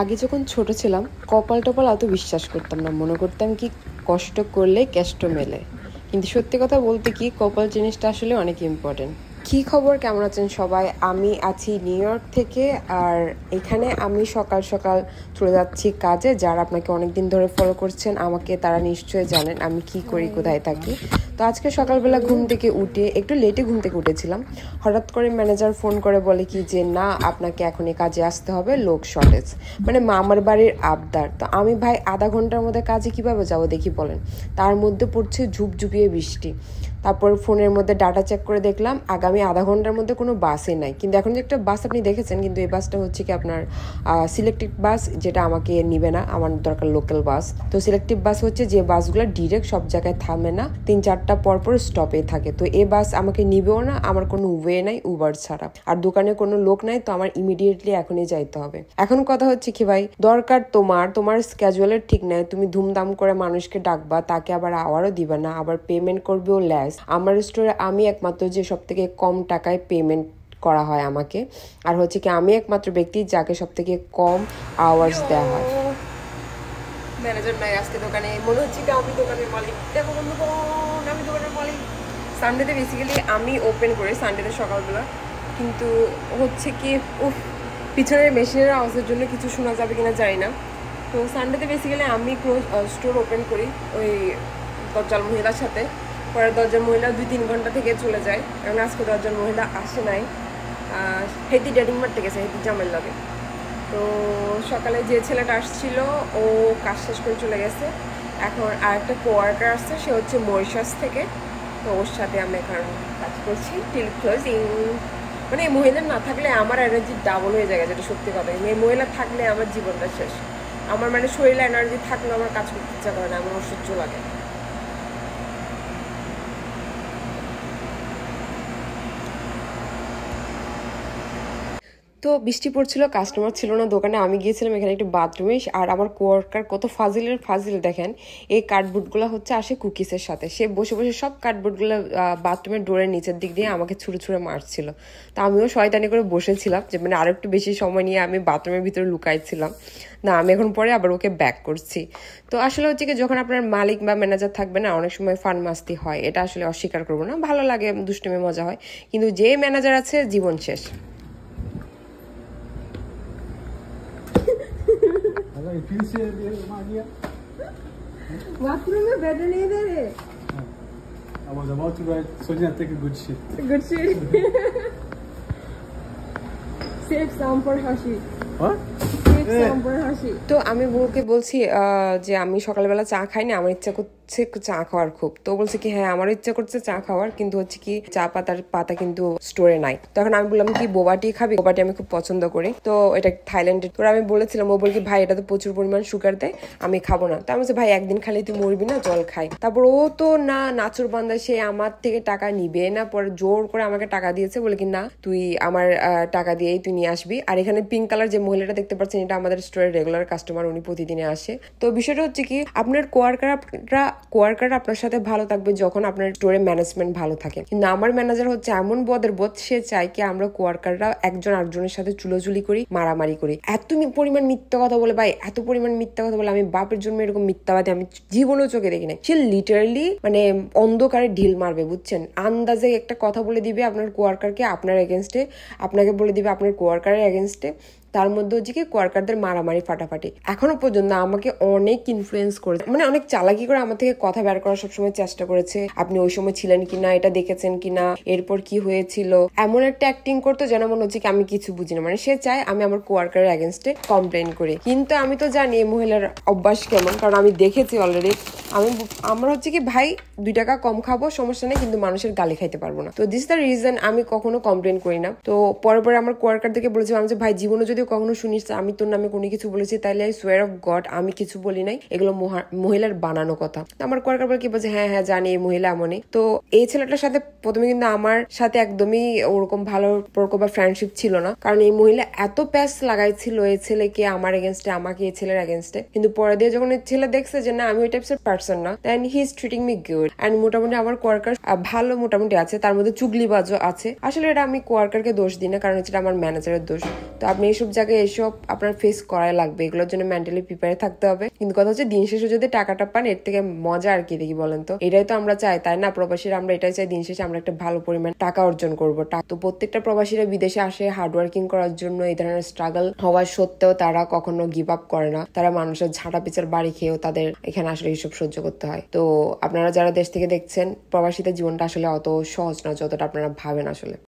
আগে যখন ছোট ছিলাম কপাল টপাল অত বিশ্বাস করতাম না মনে করতাম কি কষ্ট করলে কষ্ট মেলে কিন্তু সত্যি কথা বলতে কি কপাল জিনিসটা আসলে অনেক ইম্পর্টেন্ট কি খবর কেমন আছেন সবাই আমি আছি নিউ ইয়র্ক থেকে আর এখানে আমি সকাল সকাল চলে যাচ্ছি কাজে যারা আপনাকে অনেক দিন ধরে ফলো করছেন আমাকে তারা নিশ্চয়ই জানেন আমি কি করি কোথায় থাকি তো আজকে সকালবেলা ঘুম থেকে উঠে একটু লেটে ঘুম থেকে উঠেছিলাম হঠাৎ করে ম্যানেজার ফোন করে বলে কি যে না আপনাকে এখনই কাজে আসতে হবে লোক শর্টেজ মানে মামার বাড়ির আবদার তো আমি ভাই আধা ঘন্টার মধ্যে কাজে কিভাবে যাবো দেখি বলেন তার মধ্যে পড়ছে ঝুপঝুপিয়ে বৃষ্টি তারপর ফোনের মধ্যে ডাটা চেক করে দেখলাম আগামী আধা ঘন্টার মধ্যে কোনো বাসই নাই কিন্তু এখন যে একটা বাস আপনি দেখেছেন কিন্তু এই বাসটা হচ্ছে কি আপনার সিলেক্টিভ বাস যেটা আমাকে নিবে না আমার দরকার লোকাল বাস তো সিলেক্টিভ বাস হচ্ছে যে বাসগুলো ডিরেক্ট সব জায়গায় থামে না তিন চারটা ঘন্টা পর পর স্টপে থাকে তো এ বাস আমাকে নিবেও না আমার কোনো ওয়ে নাই উবার ছাড়া আর দোকানে কোনো লোক নাই তো আমার ইমিডিয়েটলি এখনই যাইতে হবে এখন কথা হচ্ছে কি ভাই দরকার তোমার তোমার স্ক্যাজুয়ালের ঠিক নাই তুমি ধুমধাম করে মানুষকে ডাকবা তাকে আবার আওয়ারও দিবা না আবার পেমেন্ট করবেও ল্যাস আমার স্টোরে আমি একমাত্র যে সব থেকে কম টাকায় পেমেন্ট করা হয় আমাকে আর হচ্ছে কি আমি একমাত্র ব্যক্তি যাকে সব থেকে কম আওয়ার্স দেওয়া হয় ম্যানেজার ভাই আজকে দোকানে মনে হচ্ছে কি আমি দোকানের মালিক দেখো বন্ধু সানডেতে বেসিক্যালি আমি ওপেন করি সানডেতে সকালবেলা কিন্তু হচ্ছে কি উফ পিছনের মেশিনের আওয়াজের জন্য কিছু শোনা যাবে কিনা জানি না তো সানডেতে বেসিক্যালি আমি ক্লোজ স্টোর ওপেন করি ওই দরজার মহিলার সাথে পরে দরজার মহিলা দুই তিন ঘন্টা থেকে চলে যায় কারণ আজকে দরজার মহিলা আসে নাই হেতি ডেটিং মারতে গেছে হেতি জামের লাগে তো সকালে যে ছেলেটা আসছিল ও কাজ শেষ করে চলে গেছে এখন আর একটা কোয়ার্কার আসছে সে হচ্ছে মরিশাস থেকে তো ওর সাথে আমি এখন কাজ করছি টিল ক্লোজিং মানে এই মহিলা না থাকলে আমার এনার্জি ডাবল হয়ে যায় যেটা সত্যি কথা এই মহিলা থাকলে আমার জীবনটা শেষ আমার মানে শরীরে এনার্জি থাকলে আমার কাজ করতে ইচ্ছা করে না আমার অসহ্য লাগে তো বৃষ্টি পড়ছিল কাস্টমার ছিল না দোকানে আমি গিয়েছিলাম এখানে একটু বাথরুমে আর আমার কোয়ার্কার কত ফাজিলের ফাজিল দেখেন এই কার্ডবোর্ডগুলো হচ্ছে আসে কুকিসের সাথে সে বসে বসে সব কার্ডবোর্ডগুলো বাথরুমের ডোরের নিচের দিক দিয়ে আমাকে ছুড়ে ছুড়ে মারছিল তো আমিও শয়তানি করে বসেছিলাম যে মানে আরও একটু বেশি সময় নিয়ে আমি বাথরুমের ভিতরে লুকাইছিলাম না আমি এখন পরে আবার ওকে ব্যাক করছি তো আসলে হচ্ছে কি যখন আপনার মালিক বা ম্যানেজার থাকবে না অনেক সময় ফান মাস্তি হয় এটা আসলে অস্বীকার করবো না ভালো লাগে দুষ্টুমে মজা হয় কিন্তু যে ম্যানেজার আছে জীবন শেষ भाई फिर से ये आ गया bathroom में bed नहीं दे रहे I was about to write Sonia take a good shit good shit save some for Hashi what হ্যাঁ। তো আমি বউকে বলছি যে আমি সকালবেলা চা খাই না আমার ইচ্ছা করছে চা খাওয়ার খুব তো বলছে কি হ্যাঁ আমার ইচ্ছা করছে চা খাওয়ার কিন্তু হচ্ছে কি চা পাতার পাতা কিন্তু স্টোরে নাই তখন আমি বললাম কি বোবাটি খাবি বোবাটি আমি খুব পছন্দ করি তো এটা থাইল্যান্ডের তোর আমি বলেছিলাম ও বল কি ভাই এটা তো প্রচুর পরিমাণ সুগার দেয় আমি খাবো না তো আমি বলছি ভাই একদিন খালি তুই মরবি না জল খাই তারপর ও তো না নাচুর বান্দা সে আমার থেকে টাকা নিবে না পরে জোর করে আমাকে টাকা দিয়েছে বলে কি না তুই আমার টাকা দিয়েই তুই নিয়ে আসবি আর এখানে পিঙ্ক কালার যে মহিলাটা দেখতে পাচ্ছেন এটা আমাদের স্টোরের রেগুলার কাস্টমার উনি প্রতিদিনে আসে তো বিষয়টা হচ্ছে কি আপনার কোয়ার্কাররা কোয়ার্কার আপনার সাথে ভালো থাকবে যখন আপনার স্টোরে ম্যানেজমেন্ট ভালো থাকে কিন্তু আমার ম্যানেজার হচ্ছে এমন বদের বোধ সে চায় কি আমরা কোয়ার্কাররা একজন আরেকজনের সাথে চুলোচুলি করি মারামারি করি এত পরিমাণ মিথ্যা কথা বলে ভাই এত পরিমাণ মিথ্যা কথা বলে আমি বাপের জন্য এরকম মিথ্যাবাদী আমি জীবনও চোখে দেখি না সে লিটারালি মানে অন্ধকারে ঢিল মারবে বুঝছেন আন্দাজে একটা কথা বলে দিবে আপনার কোয়ার্কারকে আপনার এগেনস্টে আপনাকে বলে দিবে আপনার কোয়ার্কারের এগেনস্টে তার মধ্যে হচ্ছে কি কোয়ার্কারদের মারামারি ফাটাফাটি এখনো পর্যন্ত আমাকে অনেক ইনফ্লুয়েন্স করেছে মানে অনেক চালাকি করে আমার থেকে কথা বের করার সবসময় চেষ্টা করেছে আপনি ওই সময় ছিলেন কিনা এটা দেখেছেন কিনা এরপর কি হয়েছিল এমন একটা অ্যাক্টিং করতো যেন মনে হচ্ছে কি আমি কিছু বুঝি না মানে সে চায় আমি আমার কোয়ার্কারের অ্যাগেনস্টে কমপ্লেন করি কিন্তু আমি তো জানি এই মহিলার অভ্যাস কেমন কারণ আমি দেখেছি অলরেডি আমি আমার হচ্ছে কি ভাই দুই টাকা কম খাবো সমস্যা নেই কিন্তু মানুষের গালি খাইতে পারবো না তো দিস দ্য রিজন আমি কখনো কমপ্লেন করি না তো পরে পরে আমার কোয়ার্কারদেরকে বলেছিলাম যে ভাই জীবনে যদি কখনো শুনিস আমি তোর নামে কোনো কিছু বলেছি তাহলে আই সোয়ার অফ গড আমি কিছু বলি নাই এগুলো মহিলার বানানো কথা আমার কোয়ার্কার বলে কি বলছে হ্যাঁ হ্যাঁ জানি এই মহিলা এমনই তো এই ছেলেটার সাথে প্রথমে কিন্তু আমার সাথে একদমই ওরকম ভালো প্রকোপ বা ফ্রেন্ডশিপ ছিল না কারণ এই মহিলা এত প্যাস লাগাইছিল এই ছেলেকে আমার এগেনস্টে আমাকে এই ছেলের এগেনস্টে কিন্তু পরে দিয়ে যখন এই ছেলে দেখছে যে না আমি ওই টাইপসের পারসন না then he is treating me good and মোটামুটি আমার কোয়ার্কার ভালো মোটামুটি আছে তার মধ্যে চুগলিবাজও আছে আসলে এটা আমি কোয়ার্কারকে দোষ দিই না কারণ এটা আমার ম্যানেজারের দোষ তো আপনি এইসব জায়গায় এসব আপনার ফেস করাই লাগবে এগুলোর জন্য মেন্টালি প্রিপেয়ার থাকতে হবে কিন্তু কথা হচ্ছে দিন শেষে যদি টাকাটা পান এর থেকে মজা আর কি দেখি বলেন তো এটাই তো আমরা চাই তাই না প্রবাসীরা আমরা এটাই চাই দিন শেষে আমরা একটা ভালো পরিমাণ টাকা অর্জন করবো তো প্রত্যেকটা প্রবাসীরা বিদেশে আসে হার্ডওয়ার্কিং করার জন্য এই ধরনের স্ট্রাগল হওয়া সত্ত্বেও তারা কখনো গিভ আপ করে না তারা মানুষের ঝাঁটা পিচার বাড়ি খেয়েও তাদের এখানে আসলে এইসব সহ্য করতে হয় তো আপনারা যারা দেশ থেকে দেখছেন প্রবাসীদের জীবনটা আসলে অত সহজ না যতটা আপনারা ভাবেন আসলে